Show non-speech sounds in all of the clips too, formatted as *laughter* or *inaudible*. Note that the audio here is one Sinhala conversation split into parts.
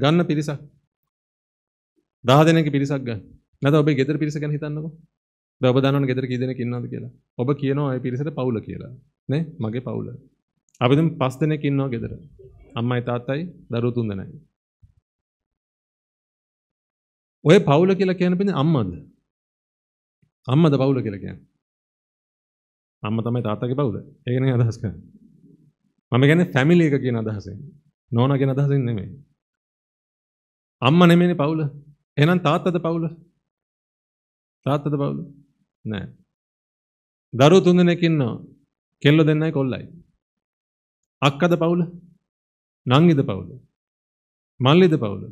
ගන්න පිරිසක් දහ දෙනෙක පිරිසක් ගන්න නැත ඔබේ ගෙදර පිරිස ගැන හිතන්නකො ඔබ දන්නවනේ ගෙදර කී දෙනෙක් ඉන්නවද කියලා ඔබ කියනවා ඒ පිරිසට පවුල කියලා නේ මගේ පවුල අපි දැන් පස් දෙනෙක් ඉන්නවා ගෙදර අම්මයි තාත්තයි දරුවෝ තුන් දෙනයි ඔය පවුල කියලා කියන බින්ද අම්මද අම්මද පවුල කියලා කියන්නේ අම්ම තමයි තාත්තගේ පවුල ඒක නේ අදහස් කරන්නේ මම කියන්නේ ෆැමිලි එක කියන අදහසෙන් නෝනා කියන අදහසෙන් නෙමෙයි අම්ම නෙමෙයිනේ පවුල. එහෙනම් තාත්තද පවුල? තාත්තද පවුල? නෑ. දරුවෝ තුන්දෙනෙක් ඉන්නවා. කෙල්ලෝ දෙන්නයි කොල්ලයි. අක්කද පවුල? නංගිද පවුල? මල්ලිද පවුල?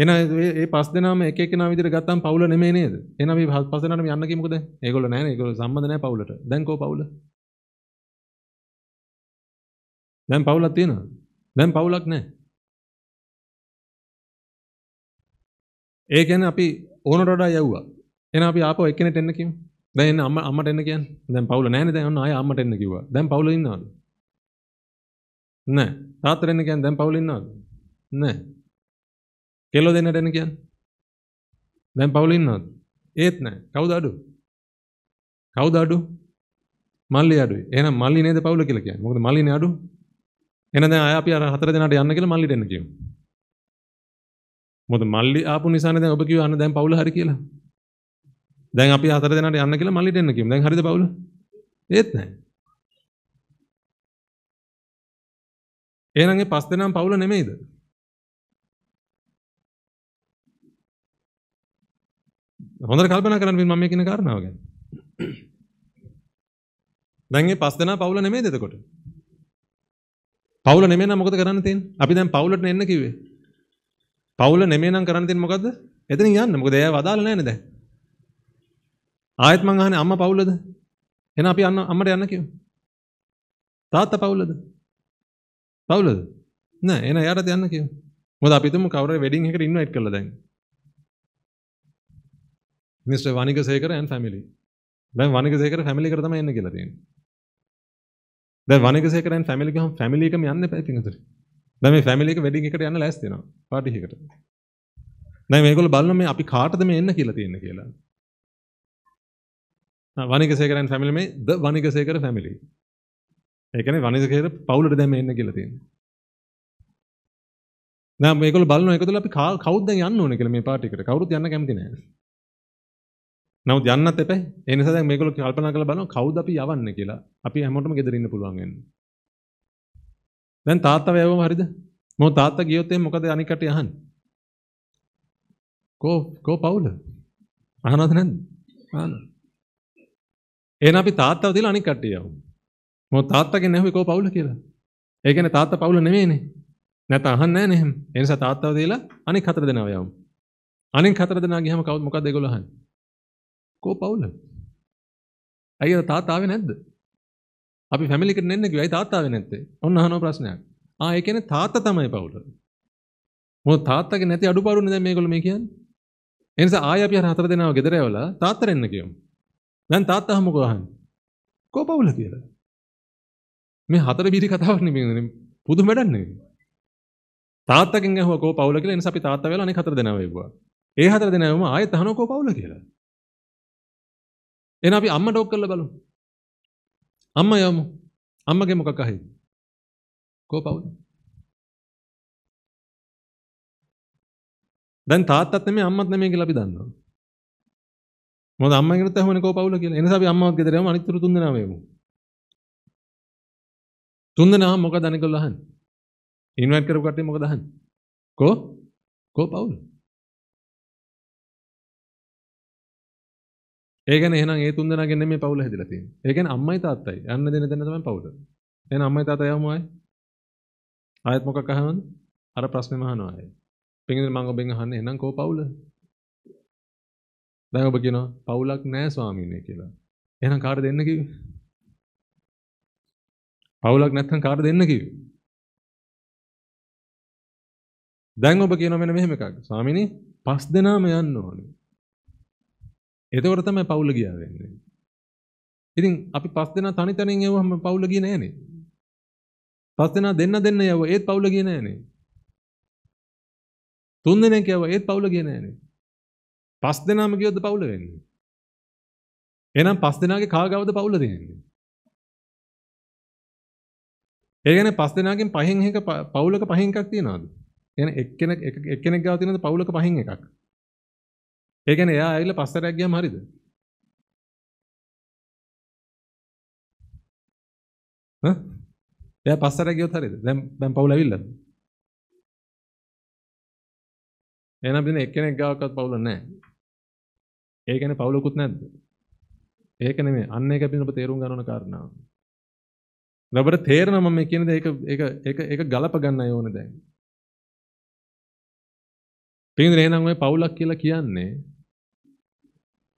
එහෙනම් මේ පස් දෙනාම එක එකනා විදිහට ගත්තාම පවුල නෙමෙයි නේද? එහෙනම් මේ පස් දෙනාටම යන්න කි මොකද? ඒගොල්ලෝ නැහැ නේ. ඒගොල්ලෝ සම්බන්ධ නැහැ පවුලට. දැන් කොහොම පවුල? දැන් පවුලක් තියෙනවද? දැන් පවුලක් නැහැ. ඒ කියන්නේ අපි ඕනට වඩා යව්වා. එහෙනම් අපි ආපහු එක්කෙනෙක් එන්න කියමු. දැන් එන්න අම්මා අම්මට එන්න කියන්නේ. දැන් පවුල නැහැනේ දැන් ඔන්න ආයෙ අම්මට එන්න කිව්වා. දැන් පවුල ඉන්නවද? නැහැ. තාත්තට එන්න කියන්නේ දැන් පවුල ඉන්නවද? නැහැ. කෙල්ලෝ දෙන්නට එන්න කියන්නේ. දැන් පවුල ඉන්නවද? ඒත් නැහැ. කවුද අඩු? කවුද අඩු? මල්ලි අඩුයි. එහෙනම් මල්ලි නේද පවුල කියලා කියන්නේ. මොකද මල්ලිනේ අඩු. එහෙනම් දැන් ආය අපි අර හතර දෙනාට යන්න කියලා මල්ලිට එන්න කියමු. මොකද මල්ලි ආපු නිසානේ දැන් ඔබ කිව්වා අන්න දැන් පවුල හරි කියලා. දැන් අපි හතර දෙනාට යන්න කියලා මල්ලිට එන්න කියමු. දැන් හරිද පවුල? ඒත් නැහැ. එහෙනම් ඒ පස් දෙනාම පවුල නෙමෙයිද? හොඳට කල්පනා කරන්න මම මේ කියන කාරණාව ගැන. දැන් මේ පස් දෙනා පවුල නෙමෙයිද එතකොට? පවුල නෙමෙයි නම් මොකද කරන්න තියෙන්නේ? අපි දැන් පවුලට එන්න කිව්වේ. පවුල නෙමෙයි නම් කරන්න තියෙන්නේ මොකද්ද? එතනින් යන්න. මොකද එයා වදාලා නැහැනේ දැන්. ආයෙත් මං අහන්නේ අම්මා පවුලද? එහෙනම් අපි අන්න අම්මට යන්න කියමු. තාත්තා පවුලද? පවුලද? නෑ එහෙනම් එයාටත් යන්න කියමු. මොකද අපි තුමු කවුරුරි වෙඩින් එකකට ඉන්වයිට් කළා දැන්. Mister Wanika Sekara and family. දැන් වනික සේකර family එකට තමයි එන්න කියලා තියෙන්නේ. දැන් වනික සේකර and family ගහම family එකම යන්න එපා පිටින් උතර. දැන් මේ ෆැමිලි එක වෙඩින් එකට යන්න ලෑස්ති වෙනවා පාටි එකකට. දැන් මේගොල්ලෝ බලන මේ අපි කාටද මේ එන්න කියලා තියෙන්නේ කියලා. වනිකසේකරන් ෆැමිලි මේ ද වනිකසේකර ෆැමිලි. ඒ කියන්නේ වනිකසේකර පවුලට දැන් මේ එන්න කියලා තියෙන්නේ. දැන් මේගොල්ලෝ බලනවා ඒකදල අපි කවුද දැන් යන්න ඕනේ කියලා මේ පාටි එකට. කවුරුත් යන්න කැමති නැහැ. නමුත් යන්නත් එපැයි. ඒ නිසා දැන් මේගොල්ලෝ කල්පනා කරලා බලනවා කවුද අපි යවන්නේ කියලා. අපි හැමෝටම ගෙදර ඉන්න පුළුවන් වෙන්නේ. දැන් තාත්තා වැයවම හරිද? මොකද තාත්තා ගියොත් එහෙනම් මොකද අනික් කටේ අහන්නේ? කෝ කෝ පවුල? අහනවද නැද්ද? අහනවා. එහෙනම් අපි තාත්තව තියලා අනික් කටේ යමු. මොකද තාත්තගෙන් ඇහුවේ කෝ පවුල කියලා. ඒ කියන්නේ තාත්තා පවුල නෙමෙයිනේ. නැත්නම් අහන්නේ නැහැ නේ එහෙම. ඒ නිසා තාත්තව තියලා අනික් හතර දෙනාව යමු. අනික් හතර දෙනා ගියහම කවුද මොකද ඒගොල්ලෝ අහන්නේ? කෝ පවුල? අයියා තාත්තා ආවේ නැද්ද? අපි ෆැමිලි එකට නෙන්න කිව්වයි තාත්තා වෙන්නේ නැත්තේ. ඔන්න අහනවා ප්‍රශ්නයක්. ආ ඒ කියන්නේ තාත්තා තමයි පවුල. මොකද තාත්තගේ නැති අඩුපාඩුනේ දැන් මේගොල්ලෝ මේ කියන්නේ. ඒ නිසා ආයෙ අපි අර හතර දෙනාව ගෙදර ඇවලා තාත්තා රෙන්න කියමු. දැන් තාත්තා මොකෝ අහන්නේ? කෝ පවුල කියලා. මේ හතර බීරි කතාවක් නෙමෙයි පුදුම වැඩක් නෙමෙයි. තාත්තගෙන් ඇහුවා කෝ පවුල කියලා. ඒ නිසා අපි තාත්තා වෙලා අනේ හතර දෙනාව එවුවා. ඒ හතර දෙනාම ආයෙත් අහනවා කෝ පවුල කියලා. එහෙනම් අපි අම්මට ඕක කරලා බලමු. అమ్మ ఏమో అమ్మకి ఏమో కక్క ఇది కోపవు දැන් තාත්තත් නෙමෙයි අම්මත් නෙමෙයි කියලා අපි දන්නවා. මොකද අම්මා ගෙනත් ඇහුවනේ කෝපවුල කියලා. එනිසා අපි අම්මවත් ගෙදර යමු අනිත් තුන් දෙනා වේමු. තුන් දෙනා මොකද අනිකල්ලා අහන්නේ? ඉන්වයිට් කරපු කට්ටිය මොකද අහන්නේ? කෝ කෝපවුල. ඒකන එහන ඒ තුන්දෙන ගෙන මේ පවුල හැදිලති ඒකන අම්මයි තාත්තයි යන්න දෙන දෙන්න තමයි පවුල එන අම්මයි තාතයි යමුයි ආයෙත් මොකක් අහනවද අර ප්‍රශ්නේ මහනවා ආයෙ පින්දින මං ඔබෙන් අහන්නේ එහෙනම් කෝ පවුල දැන් ඔබ කියනවා පවුලක් නෑ ස්වාමීනි කියලා එහෙනම් කාට දෙන්න කිව්වේ පවුලක් නැත්නම් කාට දෙන්න කිව්වේ දැන් ඔබ කියනවා මෙන්න මෙහෙම එකක් ස්වාමීනි පස් දෙනාම යන්න ඕනේ එතකොට තමයි පවුල ගියා වෙන්නේ. ඉතින් අපි පස් දෙනා තනි තනියෙන් යවුවම පවුල ගියේ නෑනේ. පස් දෙනා දෙන්න දෙන්න යව ඒත් පවුල ගියේ නෑනේ. තුන් දෙනෙක් යව ඒත් පවුල ගියේ නෑනේ. පස් දෙනාම ගියොත් පවුල වෙන්නේ. එහෙනම් පස් දෙනාගේ කාගවද පවුල තියෙන්නේ? ඒ කියන්නේ පස් දෙනාගෙන් පහෙන් එක පවුලක පහෙන් එකක් තියනවාද? කියන්නේ එක්කෙනෙක් එක්කෙනෙක් ගාව තියෙනද පවුලක පහෙන් එකක්? ඒ කියන්නේ එයා ඇවිල්ලා පස්සට ගියාම හරිද? හ්ම්? එයා පස්සට ගියොත් හරිද? දැන් දැන් පවුල ඇවිල්ලාද? එහෙනම් බින එක්කෙනෙක් ගාවකවත් පවුල නැහැ. ඒ කියන්නේ පවුලකුත් නැද්ද? ඒක නෙමෙයි. අන්න ඒක බින ඔබ තේරුම් ගන්න ඕන කාරණාව. දැන් ඔබට තේරෙනවා මම මේ කියන දේ ඒක ඒක ඒක ඒක ගලප ගන්නයි ඕනේ දැන්. පින්දුනේ එහෙනම් ඔය පවුලක් කියලා කියන්නේ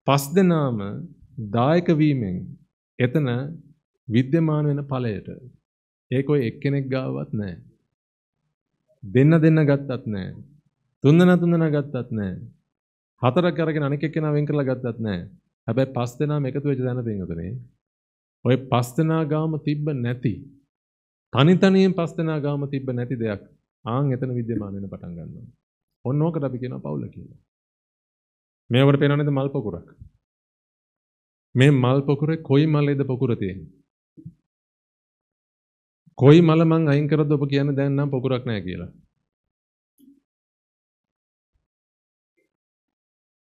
පස් දෙනාම දායක වීමෙන් එතන විද්‍යමාන වෙන ඵලයට ඒක ඔය එක්කෙනෙක් ගාවවත් නැහැ. දෙන්න දෙන්න ගත්තත් නැහැ. තුන්දෙනා තුන්දෙනා ගත්තත් නැහැ. හතරක් අරගෙන අනෙක් එක්කෙනා වෙන් කරලා ගත්තත් නැහැ. හැබැයි පස් දෙනාම එකතු වෙච්ච දැන පින්වතුනේ ඔය පස් දෙනා ගාම තිබ්බ නැති තනි තනියෙන් පස් දෙනා ගාම තිබ්බ නැති දෙයක් ආන් එතන විද්‍යමාන වෙන පටන් ගන්නවා. ඔන්න ඕකට අපි කියනවා පවුල කියලා. මේ ඔබට පේනව නේද මල් පොකුරක්? මේ මල් පොකුරේ කොයි මලේද පොකුර තියෙන්නේ? කොයි මල මං අයින් කරද්ද ඔබ කියන්නේ දැන් නම් පොකුරක් නැහැ කියලා.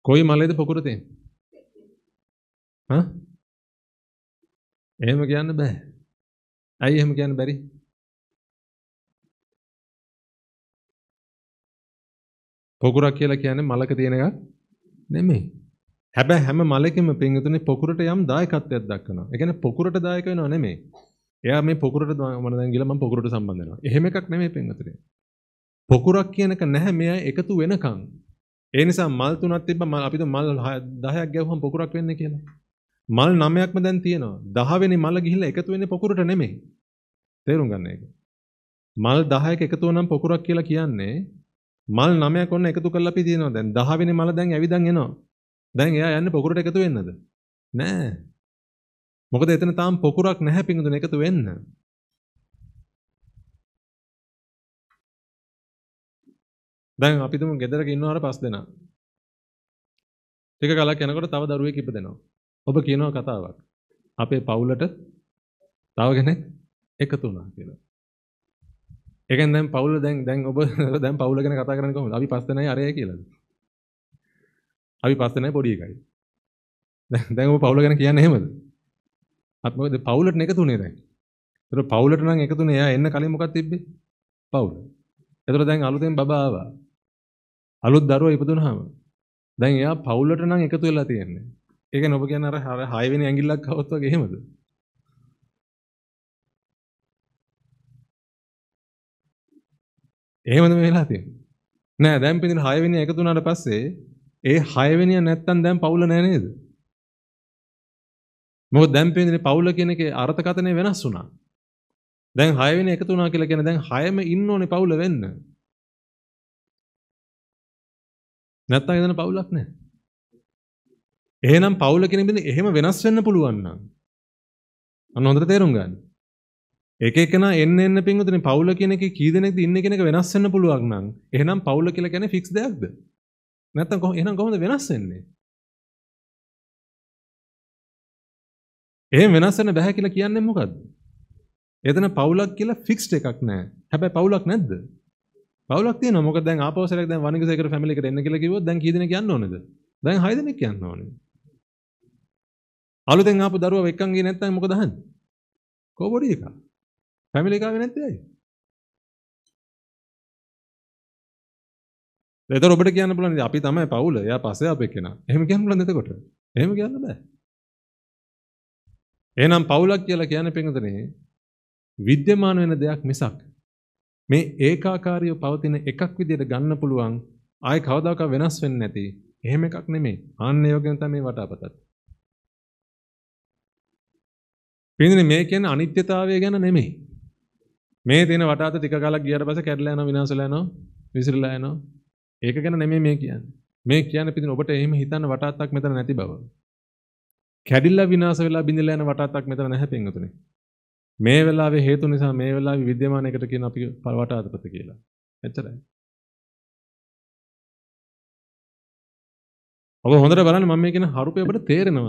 කොයි මලේද පොකුර තියෙන්නේ? හා? එහෙම කියන්න බෑ. ඇයි එහෙම කියන්න බැරි? පොකුරක් කියලා කියන්නේ මලක තියෙන එකක් නෙමෙයි. හැබැයි හැම මලකෙම පින්වතුනි පොකුරට යම් දායකත්වයක් දක්වනවා. ඒ කියන්නේ පොකුරට දායක වෙනව නෙමෙයි. එයා මේ පොකුරට මම දැන් ගිහලා මම පොකුරට සම්බන්ධ වෙනවා. එහෙම එකක් නෙමෙයි පින්වතුනි. පොකුරක් කියනක නැහැ මෙයා එකතු වෙනකන්. ඒ නිසා මල් තුනක් තිබ්බ මල් අපිට මල් 10ක් ගැව්වම පොකුරක් වෙන්නේ කියලා. මල් 9ක්ම දැන් තියෙනවා. 10 වෙනි මල ගිහිල්ලා එකතු වෙන්නේ පොකුරට නෙමෙයි. තේරුම් ගන්න ඒක. මල් 10ක එකතු වුණාම පොකුරක් කියලා කියන්නේ මල් 9ක් ඔන්න එකතු කරලා අපි තියෙනවා දැන් 10 වෙනි මල දැන් ඇවිදන් එනවා. දැන් එයා යන්නේ පොකුරට එකතු වෙන්නද? නෑ. මොකද එතන තාම පොකුරක් නැහැ පිඟුදුන එකතු වෙන්න. දැන් අපි තුමු ගෙදරක ඉන්නවා අර පස් දෙනා. ටික කලක් යනකොට තව දරුවෙක් ඉපදෙනවා. ඔබ කියනවා කතාවක්. අපේ පවුලට තව කෙනෙක් එකතු වුණා කියලා. එක දැම් පවුල දැන් දැන් ඔබ *laughs* දැම් පවුලගෙන කතා කරනකොම අපි පස්සන අරය කියලද අපි පස්සනයි පොඩි එකයි දැන් ඔබ පවුල ගැන කියන්න එහෙමද අත්මකද පවුලට එකතුනේ දැන් තර පවුලට නම් එකතුනේ එයා එන්න කලින් මොකක් තිබ්බේ පවුල එතකොට දැන් අලුතෙන් බබා ආවා අලුත් දරුවා ඉපදුනහම දැන් එයා පවුලට නම් එකතු වෙලා තියෙන්නේ ඒ කියන්නේ ඔබ කියන්නේ අර 6 වෙනි ඇඟිල්ලක් හවස් වගේ එහෙමද එහෙමද මේ වෙලා තියෙන්නේ නෑ දැන් පින්දින 6 වෙනි එකතු වුණාට පස්සේ ඒ 6 වෙනිය නැත්තම් දැන් පවුල නෑ නේද මොකද දැන් පින්දින පවුල කියන එකේ අර්ථකථනය වෙනස් වුණා දැන් 6 වෙනි එකතු වුණා කියලා කියන්නේ දැන් 6ම ඉන්න ඕනේ පවුල වෙන්න නැත්තම් එතන පවුලක් නෑ එහෙනම් පවුල කෙනෙක් බින්ද එහෙම වෙනස් වෙන්න පුළුවන් නම් අන්න හොඳට තේරුම් ගන්න ඒක එකන එන්න එන්න පින්වතුනි පවුල කෙනෙක් කී දෙනෙක්ද ඉන්න කෙනෙක් වෙනස් වෙන්න පුළුවන් නම් එහෙනම් පවුල කියලා කියන්නේ ෆික්ස් දෙයක්ද නැත්නම් කොහොම එහෙනම් කොහොමද වෙනස් වෙන්නේ එහෙම වෙනස් වෙන්න බෑ කියලා කියන්නේ මොකද්ද එතන පවුලක් කියලා ෆික්ස්ඩ් එකක් නෑ හැබැයි පවුලක් නැද්ද පවුලක් තියෙනවා මොකද දැන් ආපෞසරයක් දැන් වණිගසේකර ෆැමිලි එකට එන්න කියලා කිව්වොත් දැන් කී දෙනෙක් යන්න ඕනේද දැන් 6 දෙනෙක් යන්න ඕනේ අලුතෙන් ආපු දරුවා එක්කන් ගියේ නැත්නම් මොකද අහන්නේ කොබොඩි එකක් පැමිලි එකා වෙනත් දෙයයි. එතකොට ඔබට කියන්න පුළුවන් ඉතින් අපි තමයි පවුල. එයා පස්සේ අපේ කෙනා. එහෙම කියන්න පුළුවන් එතකොට. එහෙම කියන්න බෑ. එහෙනම් පවුලක් කියලා කියන්නේ පින්වතනේ විද්‍යමාන වෙන දෙයක් මිසක් මේ ඒකාකාරීව පවතින එකක් විදිහට ගන්න පුළුවන් ආයි කවදාක වෙනස් වෙන්නේ නැති එහෙම එකක් නෙමෙයි. ආන්න යෝගෙන තමයි වටාපතත්. පින්වතනේ මේ කියන්නේ අනිත්‍යතාවය ගැන නෙමෙයි. මේ තියෙන වටාත ටික කාලක් ගියාට පස්සේ කැඩලා යනවා විනාශලා යනවා විසිරලා යනවා. ඒක ගැන නෙමෙයි මේ කියන්නේ. මේ කියන්නේ පිටින් ඔබට එහෙම හිතන්න වටාත්තක් මෙතන නැති බව. කැඩිලා විනාශ වෙලා බිඳිලා යන වටාත්තක් මෙතන නැහැ පින්වතුනි. මේ වෙලාවේ හේතු නිසා මේ වෙලාවේ විද්‍යමාන එකට කියන අපි වටාතපත කියලා. එච්චරයි. ඔබ හොඳට බලන්න මම මේ කියන හරුපේ ඔබට තේරෙනවද?